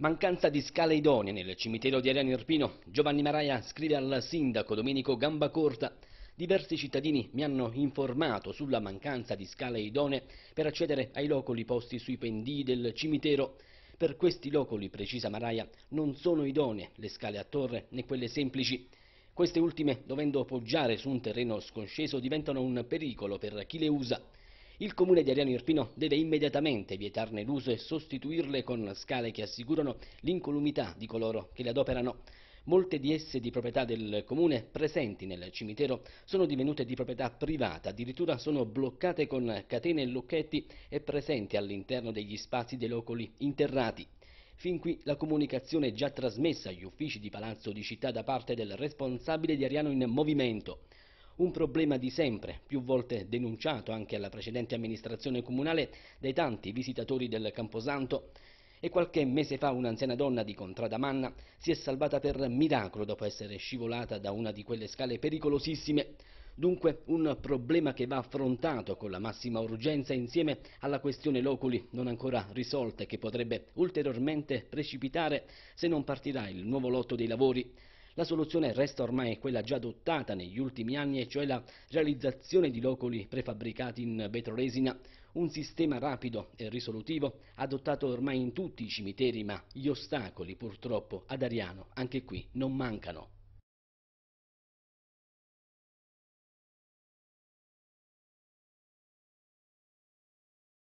Mancanza di scale idonee nel cimitero di Ariano Irpino, Giovanni Maraia scrive al sindaco Domenico Gambacorta Diversi cittadini mi hanno informato sulla mancanza di scale idonee per accedere ai locoli posti sui pendii del cimitero. Per questi locoli, precisa Maraia, non sono idonee le scale a torre né quelle semplici. Queste ultime, dovendo poggiare su un terreno sconsceso, diventano un pericolo per chi le usa. Il comune di Ariano Irpino deve immediatamente vietarne l'uso e sostituirle con scale che assicurano l'incolumità di coloro che le adoperano. Molte di esse di proprietà del comune presenti nel cimitero sono divenute di proprietà privata, addirittura sono bloccate con catene e lucchetti e presenti all'interno degli spazi dei locali interrati. Fin qui la comunicazione già trasmessa agli uffici di Palazzo di Città da parte del responsabile di Ariano in Movimento. Un problema di sempre, più volte denunciato anche alla precedente amministrazione comunale dai tanti visitatori del Camposanto, e qualche mese fa un'anziana donna di Contrada Manna si è salvata per miracolo dopo essere scivolata da una di quelle scale pericolosissime. Dunque un problema che va affrontato con la massima urgenza insieme alla questione loculi non ancora risolta e che potrebbe ulteriormente precipitare se non partirà il nuovo lotto dei lavori. La soluzione resta ormai quella già adottata negli ultimi anni, e cioè la realizzazione di locoli prefabbricati in vetroresina, un sistema rapido e risolutivo adottato ormai in tutti i cimiteri, ma gli ostacoli purtroppo ad Ariano anche qui non mancano.